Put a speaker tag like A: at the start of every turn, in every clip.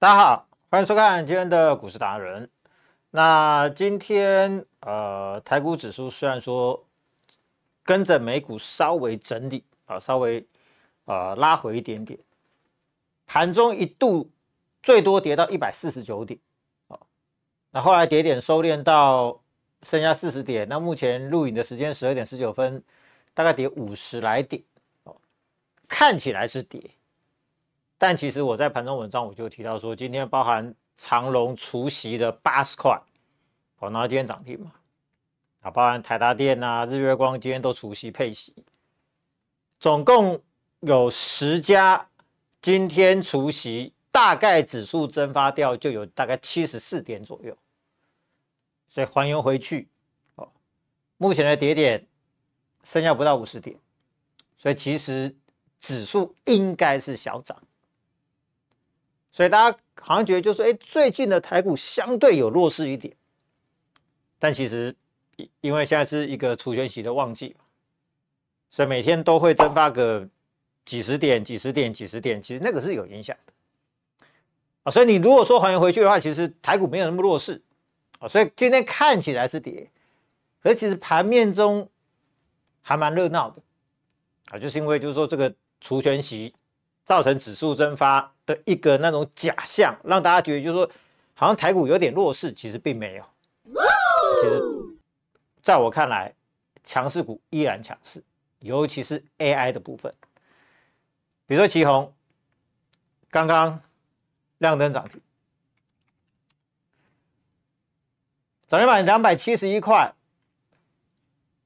A: 大家好，欢迎收看今天的股市达人。那今天呃，台股指数虽然说跟着美股稍微整理啊，稍微呃拉回一点点，盘中一度最多跌到一百四十九点，那后来跌点收敛到剩下四十点。那目前录影的时间十二点十九分，大概跌五十来点，哦，看起来是跌。但其实我在盘中文章我就提到说，今天包含长隆除夕的八十块，我拿今天涨停嘛，啊，包含台达电啊、日月光今天都除夕配息，总共有十家今天除夕大概指数蒸发掉就有大概七十四点左右，所以还原回去，哦，目前的跌点剩下不到五十点，所以其实指数应该是小涨。所以大家好像觉得就是，说，哎，最近的台股相对有弱势一点，但其实因为现在是一个除权息的旺季，所以每天都会蒸发个几十点、几十点、几十点，其实那个是有影响的啊。所以你如果说还原回去的话，其实台股没有那么弱势啊。所以今天看起来是跌，可是其实盘面中还蛮热闹的啊，就是因为就是说这个除权息。造成指数蒸发的一个那种假象，让大家觉得就是说，好像台股有点弱势，其实并没有。其实，在我看来，强势股依然强势，尤其是 AI 的部分。比如说，奇宏刚刚亮灯涨停，早间板两百七十一块，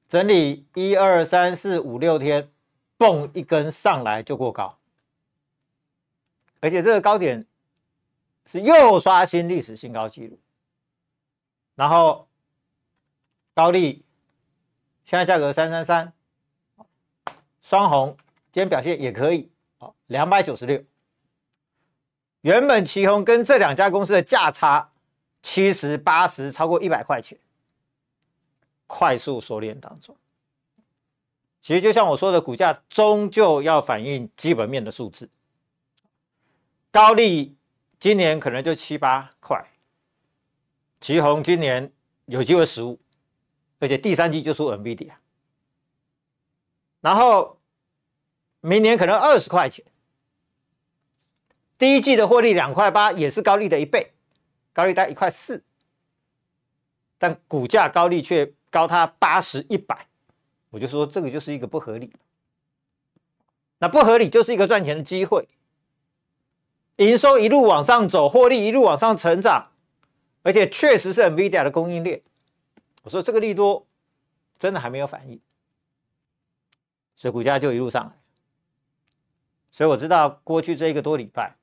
A: 整理一二三四五六天，蹦一根上来就过高。而且这个高点是又刷新历史新高纪录，然后高丽现在价格三三三，双红今天表现也可以，哦，两百九十六，原本旗红跟这两家公司的价差七十八十超过一百块钱，快速缩量当中，其实就像我说的，股价终究要反映基本面的数字。高利今年可能就七八块，旗红今年有机会十五，而且第三季就出 n i d a 然后明年可能二十块钱，第一季的获利两块八也是高利的一倍，高利贷一块四，但股价高利却高它八十一百，我就说这个就是一个不合理，那不合理就是一个赚钱的机会。营收一路往上走，获利一路往上成长，而且确实是 Nvidia 的供应链。我说这个利多真的还没有反应，所以股价就一路上。所以我知道过去这一个多礼拜，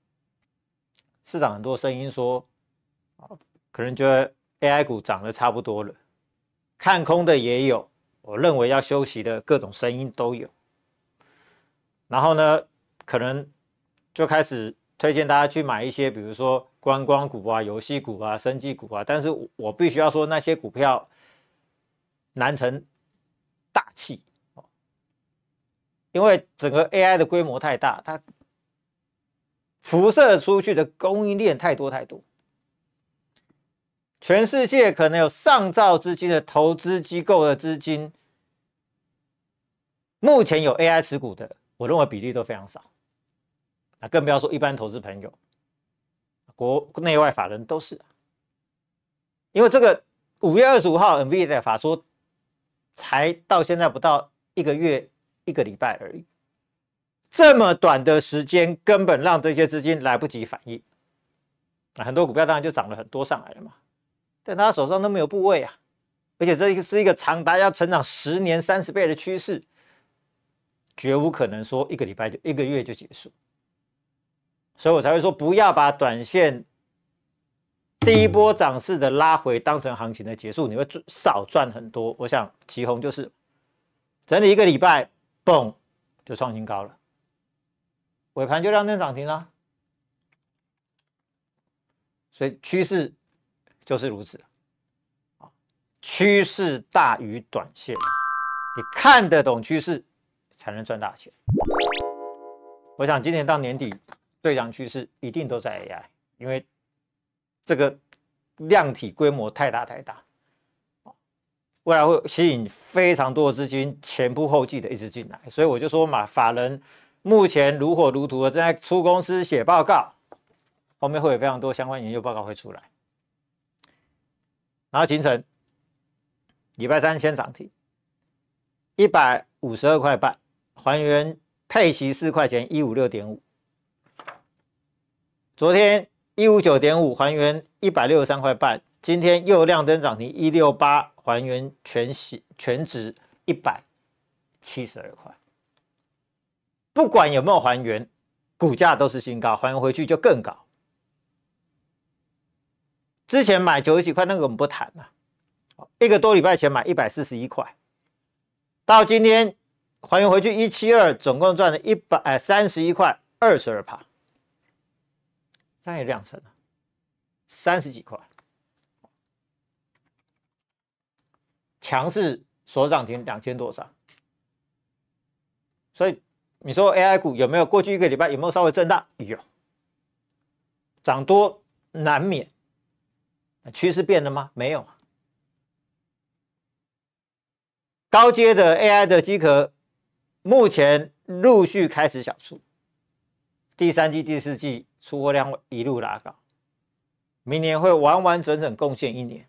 A: 市场很多声音说，可能觉得 AI 股涨得差不多了，看空的也有，我认为要休息的各种声音都有。然后呢，可能就开始。推荐大家去买一些，比如说观光股啊、游戏股啊、生技股啊。但是我必须要说，那些股票难成大器，因为整个 AI 的规模太大，它辐射出去的供应链太多太多。全世界可能有上兆资金的投资机构的资金，目前有 AI 持股的，我认为比例都非常少。那更不要说一般投资朋友，国内外法人都是，因为这个五月二十五号 n i a 的法说，才到现在不到一个月一个礼拜而已，这么短的时间根本让这些资金来不及反应，那很多股票当然就涨了很多上来了嘛，但他手上都没有部位啊，而且这个是一个长达要成长十年三十倍的趋势，绝无可能说一个礼拜就一个月就结束。所以我才会说，不要把短线第一波涨势的拉回当成行情的结束，你会赚少赚很多。我想，旗红就是整理一个礼拜，嘣就创新高了，尾盘就当天涨停了。所以趋势就是如此，趋势大于短线，你看得懂趋势才能赚大钱。我想今年到年底。最强趋势一定都在 AI，因为这个量体规模太大太大，未来会吸引非常多的资金前仆后继的一直进来，所以我就说嘛，法人目前如火如荼的正在出公司写报告，后面会有非常多相关研究报告会出来。然后形成礼拜三先涨停，一百五十二块半，还原配息四块钱，一五六点五。昨天一五九点五还原一百六十三块半，今天又亮灯涨停一六八，还原全息全值一百七十二块。不管有没有还原，股价都是新高，还原回去就更高。之前买九十几块那个我们不谈了，一个多礼拜前买一百四十一块，到今天还原回去一七二，总共赚了一百哎三十一块二十二帕。再量成三十几块，强势所涨停两千多上，所以你说 AI 股有没有过去一个礼拜有没有稍微震荡？有，涨多难免，趋势变了吗？没有，高阶的 AI 的机壳目前陆续开始小出，第三季第四季。出货量会一路拉高，明年会完完整整贡献一年。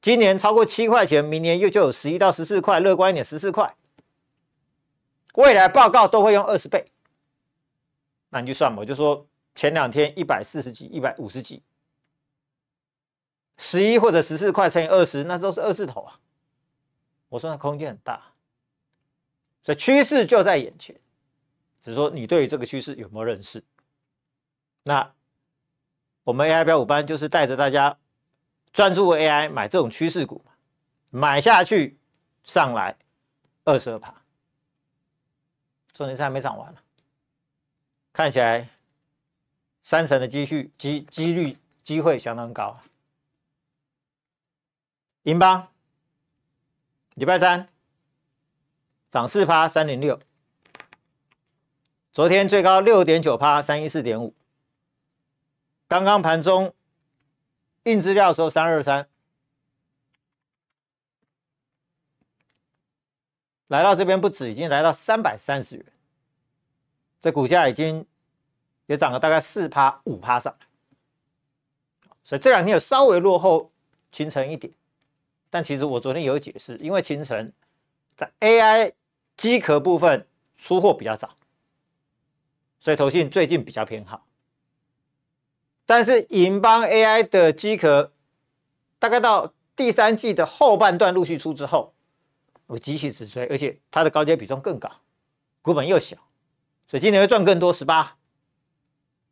A: 今年超过七块钱，明年又就有十一到十四块，乐观一点十四块。未来报告都会用二十倍，那你就算吧。就说前两天一百四十几、一百五十几，十一或者十四块乘以二十，那都是二字头啊。我说空间很大，所以趋势就在眼前，只是说你对这个趋势有没有认识？那我们 AI 标五班就是带着大家专注 AI 买这种趋势股嘛，买下去上来二十二趴，重点是还没涨完呢，看起来三成的积蓄机几率机会相当高啊。银邦礼拜三涨四趴三零六，昨天最高六点九趴三一四点五。刚刚盘中印资料的时候，三二三来到这边不止，已经来到三百三十元，这股价已经也涨了大概四趴五趴上来，所以这两天有稍微落后秦晨一点，但其实我昨天有解释，因为秦晨在 AI 机壳部分出货比较早，所以投信最近比较偏好。但是银邦 AI 的机壳，大概到第三季的后半段陆续出之后，我继续止衰，而且它的高阶比重更高，股本又小，所以今年会赚更多，十八，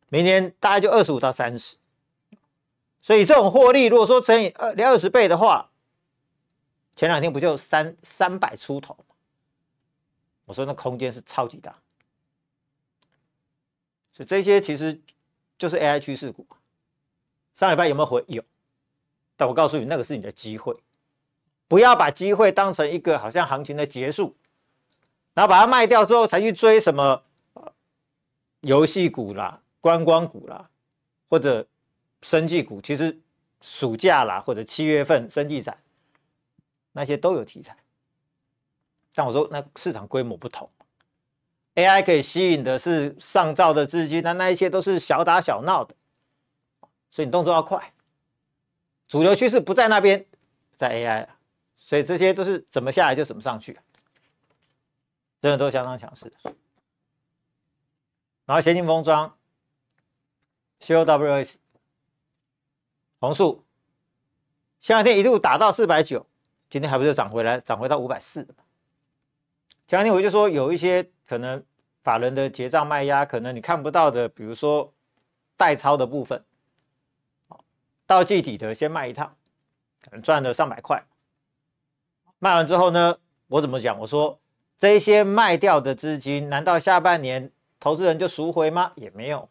A: 明年大概就二十五到三十，所以这种获利如果说乘以二二十倍的话，前两天不就三三百出头吗？我说那空间是超级大，所以这些其实。就是 AI 趋势股，上礼拜有没有回？有。但我告诉你，那个是你的机会，不要把机会当成一个好像行情的结束，然后把它卖掉之后才去追什么游戏股啦、观光股啦，或者生技股。其实暑假啦或者七月份生技展那些都有题材，但我说那市场规模不同。AI 可以吸引的是上兆的资金，但那一些都是小打小闹的，所以你动作要快。主流趋势不在那边，在 AI 所以这些都是怎么下来就怎么上去，真的都相当强势。然后先进封装，COWS，红树，前两天一度打到四百九，今天还不是涨回来，涨回到五百四。前两天我就说有一些可能。法人的结账卖压，可能你看不到的，比如说代抄的部分。到具体的先卖一趟，可能赚了上百块。卖完之后呢，我怎么讲？我说这些卖掉的资金，难道下半年投资人就赎回吗？也没有。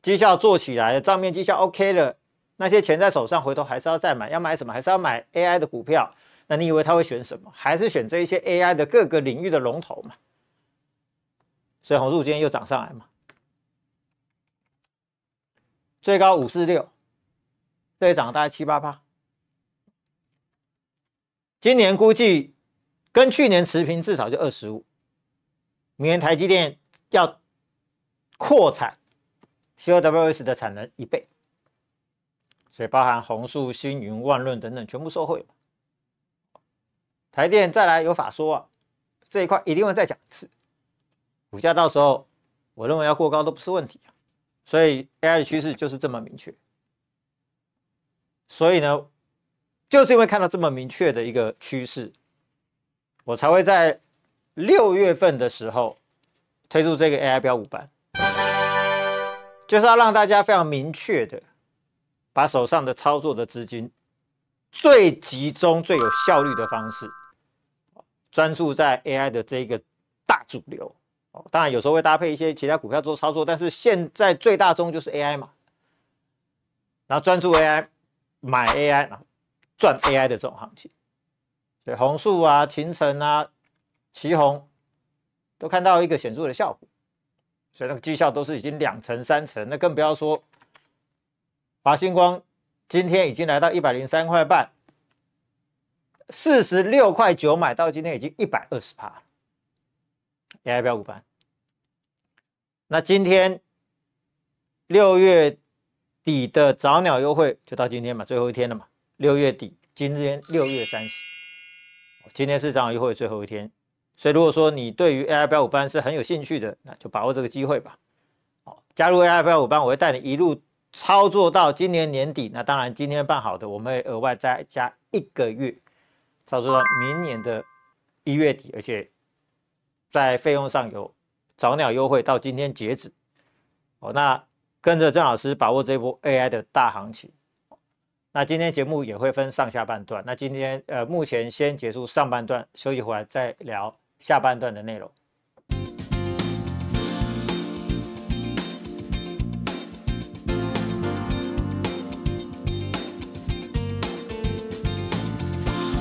A: 绩效做起来，账面绩效 OK 了，那些钱在手上，回头还是要再买，要买什么？还是要买 AI 的股票？那你以为他会选什么？还是选这一些 AI 的各个领域的龙头嘛？所以红树今天又涨上来嘛，最高五四六，这一涨大概七八八。今年估计跟去年持平，至少就二十五。明年台积电要扩产 c o w s 的产能一倍，所以包含红树、星云、万润等等，全部受惠。台电再来有法说啊，这一块一定会再讲次。股价到时候，我认为要过高都不是问题啊。所以 AI 的趋势就是这么明确。所以呢，就是因为看到这么明确的一个趋势，我才会在六月份的时候推出这个 AI 标五版，就是要让大家非常明确的，把手上的操作的资金最集中、最有效率的方式，专注在 AI 的这一个大主流。哦，当然有时候会搭配一些其他股票做操作，但是现在最大宗就是 AI 嘛，然后专注 AI，买 AI，啊，赚 AI 的这种行情，所以红树啊、秦城啊、旗红，都看到一个显著的效果，所以那个绩效都是已经两成三成，那更不要说华星光今天已经来到一百零三块半，四十六块九买到今天已经一百二十趴了。AI 标股班，那今天六月底的早鸟优惠就到今天嘛，最后一天了嘛。六月底，今天六月三十，今天是早鸟优惠最后一天。所以，如果说你对于 AI 标股班是很有兴趣的，那就把握这个机会吧。好，加入 AI 标股班，我会带你一路操作到今年年底。那当然，今天办好的，我们会额外再加一个月，操作到明年的一月底，而且。在费用上有早鸟优惠，到今天截止。哦，那跟着郑老师把握这波 AI 的大行情。那今天节目也会分上下半段。那今天呃，目前先结束上半段，休息回来再聊下半段的内容。